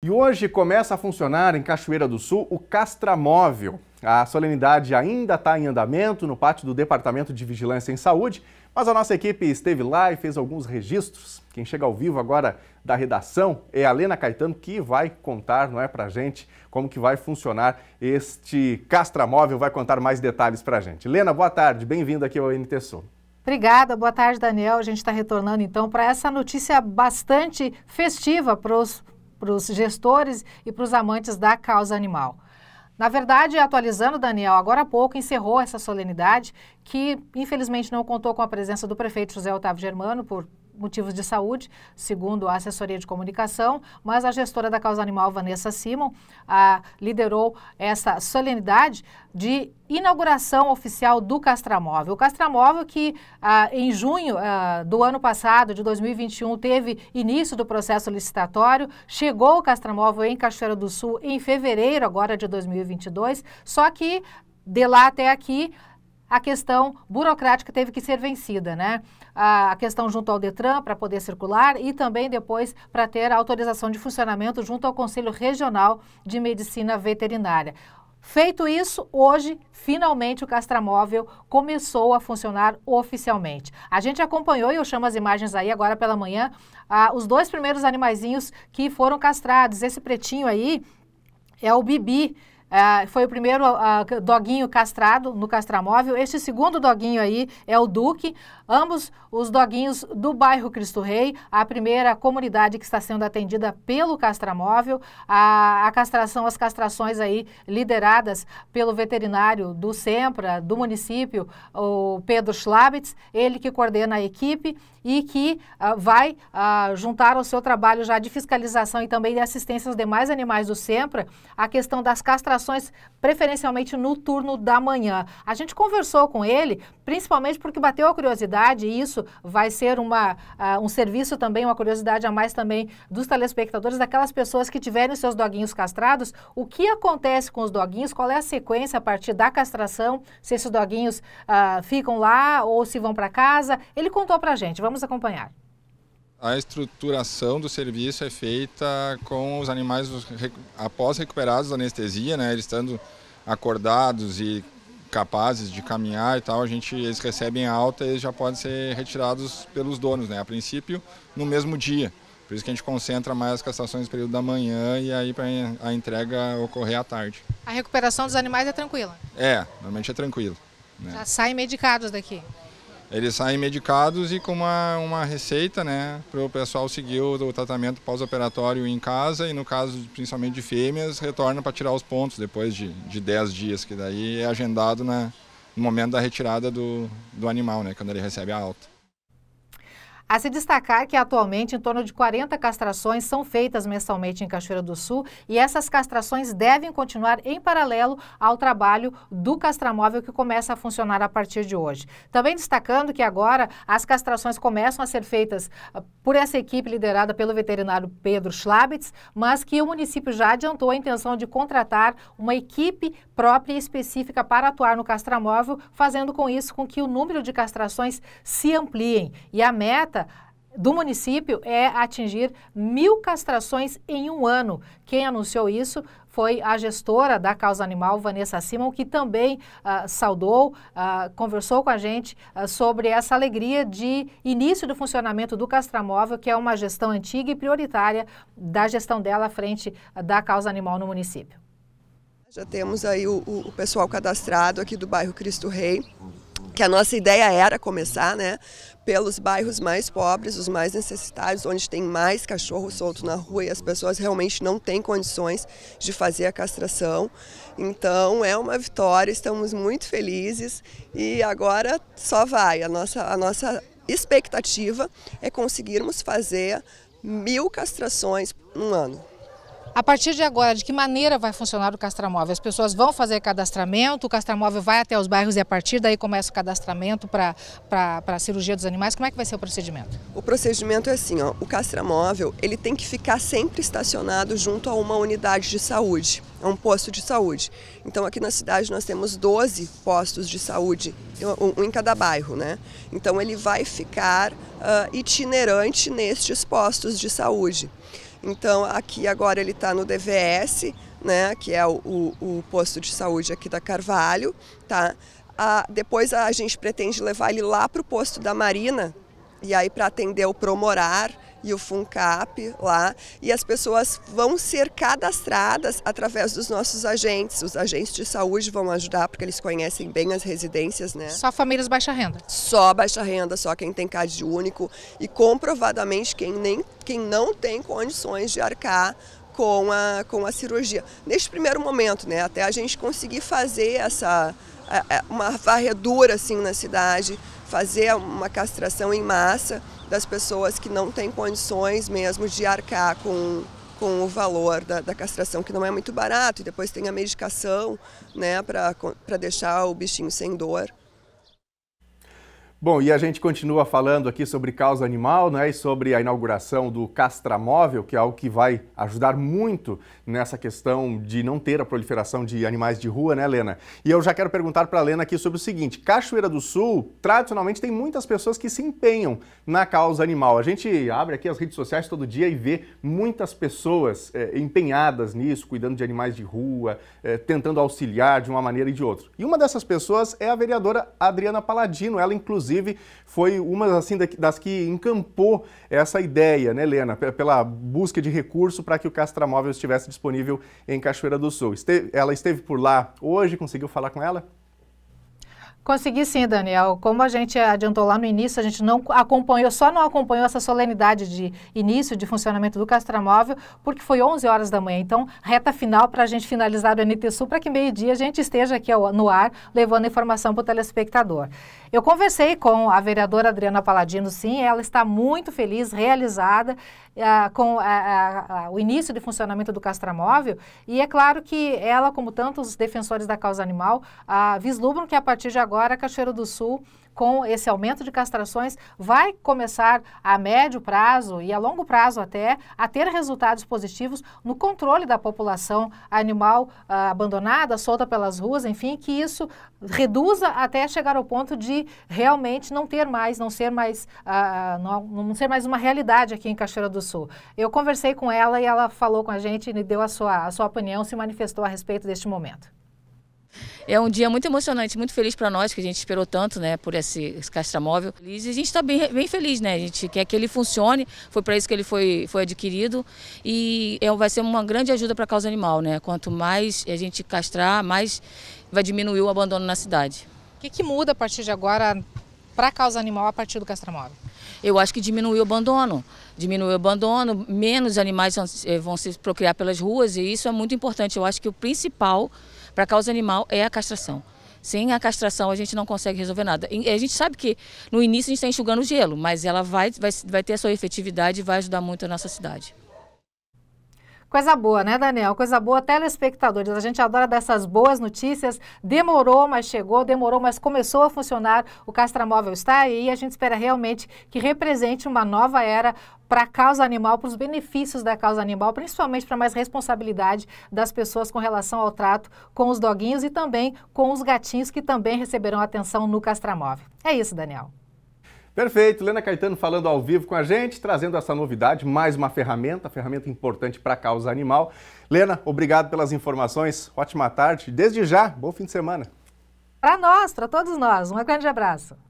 E hoje começa a funcionar em Cachoeira do Sul o Castramóvel. A solenidade ainda está em andamento no pátio do Departamento de Vigilância em Saúde, mas a nossa equipe esteve lá e fez alguns registros. Quem chega ao vivo agora da redação é a Lena Caetano, que vai contar, não é, pra gente, como que vai funcionar este Castramóvel, vai contar mais detalhes a gente. Lena, boa tarde, bem-vinda aqui ao NTSU. Obrigada, boa tarde, Daniel. A gente está retornando então para essa notícia bastante festiva para os para os gestores e para os amantes da causa animal. Na verdade, atualizando, Daniel, agora há pouco encerrou essa solenidade, que infelizmente não contou com a presença do prefeito José Otávio Germano, por motivos de saúde, segundo a assessoria de comunicação, mas a gestora da causa animal, Vanessa Simon, a, liderou essa solenidade de inauguração oficial do Castramóvel. O Castramóvel que ah, em junho ah, do ano passado, de 2021, teve início do processo licitatório, chegou o Castramóvel em Cachoeira do Sul em fevereiro agora de 2022, só que de lá até aqui a questão burocrática teve que ser vencida, né? A questão junto ao Detran para poder circular e também depois para ter autorização de funcionamento junto ao Conselho Regional de Medicina Veterinária. Feito isso, hoje, finalmente, o castramóvel começou a funcionar oficialmente. A gente acompanhou, e eu chamo as imagens aí agora pela manhã, ah, os dois primeiros animaizinhos que foram castrados. Esse pretinho aí é o Bibi, é, foi o primeiro doguinho castrado no castramóvel. Este segundo doguinho aí é o Duque. Ambos os doguinhos do bairro Cristo Rei, a primeira comunidade que está sendo atendida pelo castramóvel. A, a castração, as castrações aí lideradas pelo veterinário do SEMPRA, do município, o Pedro Schlabitz, ele que coordena a equipe e que ah, vai ah, juntar ao seu trabalho já de fiscalização e também de assistência aos demais animais do SEMPRA a questão das castrações operações preferencialmente no turno da manhã. A gente conversou com ele, principalmente porque bateu a curiosidade, e isso vai ser uma, uh, um serviço também, uma curiosidade a mais também dos telespectadores, daquelas pessoas que tiverem seus doguinhos castrados, o que acontece com os doguinhos, qual é a sequência a partir da castração, se esses doguinhos uh, ficam lá ou se vão para casa. Ele contou para a gente, vamos acompanhar a estruturação do serviço é feita com os animais após recuperados da anestesia, né, eles estando acordados e capazes de caminhar e tal, a gente eles recebem alta e já podem ser retirados pelos donos, né? A princípio no mesmo dia. Por isso que a gente concentra mais as castrações no período da manhã e aí para a entrega ocorrer à tarde. A recuperação dos animais é tranquila? É, normalmente é tranquilo. Né? Já saem medicados daqui? Eles saem medicados e com uma, uma receita, né, para o pessoal seguir o, o tratamento pós-operatório em casa e no caso principalmente de fêmeas, retorna para tirar os pontos depois de, de 10 dias, que daí é agendado na, no momento da retirada do, do animal, né, quando ele recebe a alta. A se destacar que atualmente em torno de 40 castrações são feitas mensalmente em Cachoeira do Sul e essas castrações devem continuar em paralelo ao trabalho do castramóvel que começa a funcionar a partir de hoje. Também destacando que agora as castrações começam a ser feitas ah, por essa equipe liderada pelo veterinário Pedro Schlabitz, mas que o município já adiantou a intenção de contratar uma equipe própria e específica para atuar no castramóvel, fazendo com isso com que o número de castrações se ampliem. E a meta meta do município é atingir mil castrações em um ano. Quem anunciou isso foi a gestora da causa animal, Vanessa Simon, que também ah, saudou, ah, conversou com a gente ah, sobre essa alegria de início do funcionamento do Castramóvel, que é uma gestão antiga e prioritária da gestão dela à frente da causa animal no município. Já temos aí o, o pessoal cadastrado aqui do bairro Cristo Rei que a nossa ideia era começar, né, pelos bairros mais pobres, os mais necessitados, onde tem mais cachorro solto na rua e as pessoas realmente não têm condições de fazer a castração. Então é uma vitória, estamos muito felizes e agora só vai. A nossa, a nossa expectativa é conseguirmos fazer mil castrações num ano. A partir de agora, de que maneira vai funcionar o castramóvel? As pessoas vão fazer cadastramento, o castramóvel vai até os bairros e a partir daí começa o cadastramento para a cirurgia dos animais. Como é que vai ser o procedimento? O procedimento é assim, ó, o castramóvel ele tem que ficar sempre estacionado junto a uma unidade de saúde, a um posto de saúde. Então aqui na cidade nós temos 12 postos de saúde, um em cada bairro, né? Então ele vai ficar uh, itinerante nestes postos de saúde. Então aqui agora ele está no DVS, né, que é o, o, o, posto de saúde aqui da Carvalho, tá? depois a gente pretende levar ele lá para o posto da Marina e aí para atender o Promorar, e o FUNCAP lá, e as pessoas vão ser cadastradas através dos nossos agentes. Os agentes de saúde vão ajudar porque eles conhecem bem as residências, né? Só famílias baixa renda. Só baixa renda, só quem tem CAD único e comprovadamente quem nem quem não tem condições de arcar com a, com a cirurgia. Neste primeiro momento, né, até a gente conseguir fazer essa uma varredura assim na cidade fazer uma castração em massa das pessoas que não têm condições mesmo de arcar com, com o valor da, da castração, que não é muito barato, e depois tem a medicação né, para deixar o bichinho sem dor. Bom, e a gente continua falando aqui sobre causa animal, né, e sobre a inauguração do castramóvel, que é algo que vai ajudar muito nessa questão de não ter a proliferação de animais de rua, né, Lena? E eu já quero perguntar para a Lena aqui sobre o seguinte, Cachoeira do Sul, tradicionalmente tem muitas pessoas que se empenham na causa animal. A gente abre aqui as redes sociais todo dia e vê muitas pessoas é, empenhadas nisso, cuidando de animais de rua, é, tentando auxiliar de uma maneira e de outra. E uma dessas pessoas é a vereadora Adriana Paladino, ela inclusive inclusive, foi uma assim, das que encampou essa ideia, né, Helena, pela busca de recurso para que o Castramóvel estivesse disponível em Cachoeira do Sul. Ela esteve por lá hoje, conseguiu falar com ela? Consegui sim, Daniel. Como a gente adiantou lá no início, a gente não acompanhou, só não acompanhou essa solenidade de início de funcionamento do Castramóvel, porque foi 11 horas da manhã. Então, reta final para a gente finalizar o NT Sul, para que meio-dia a gente esteja aqui no ar, levando informação para o telespectador. Eu conversei com a vereadora Adriana Paladino, sim, ela está muito feliz, realizada uh, com uh, uh, o início de funcionamento do Castramóvel. E é claro que ela, como tantos defensores da causa animal, vislumbram que a partir de agora agora Cachoeiro do Sul, com esse aumento de castrações, vai começar a médio prazo e a longo prazo até a ter resultados positivos no controle da população animal ah, abandonada, solta pelas ruas, enfim, que isso reduza até chegar ao ponto de realmente não ter mais, não ser mais, ah, não, não ser mais uma realidade aqui em Cachoeira do Sul. Eu conversei com ela e ela falou com a gente e deu a sua, a sua opinião, se manifestou a respeito deste momento. É um dia muito emocionante, muito feliz para nós, que a gente esperou tanto, né, por esse, esse castramóvel. E a gente está bem, bem feliz, né? A gente quer que ele funcione, foi para isso que ele foi, foi adquirido e é, vai ser uma grande ajuda para a causa animal, né? Quanto mais a gente castrar, mais vai diminuir o abandono na cidade. O que, que muda a partir de agora para a causa animal a partir do castramóvel? eu acho que diminuiu o abandono. diminui o abandono, menos animais vão eh, se procriar pelas ruas e isso é muito importante. Eu acho que o principal para causa animal é a castração. Sem a castração a gente não consegue resolver nada. E a gente sabe que no início a gente está enxugando o gelo, mas ela vai, vai, vai ter a sua efetividade e vai ajudar muito a nossa cidade. Coisa boa, né, Daniel? Coisa boa, telespectadores. A gente adora dessas boas notícias. Demorou, mas chegou, demorou, mas começou a funcionar. O Castramóvel está aí e a gente espera realmente que represente uma nova era para a causa animal, para os benefícios da causa animal, principalmente para mais responsabilidade das pessoas com relação ao trato com os doguinhos e também com os gatinhos que também receberão atenção no Castramóvel. É isso, Daniel. Perfeito, Lena Caetano falando ao vivo com a gente, trazendo essa novidade, mais uma ferramenta, ferramenta importante para a causa animal. Lena, obrigado pelas informações, ótima tarde. Desde já, bom fim de semana. Para nós, para todos nós, um grande abraço.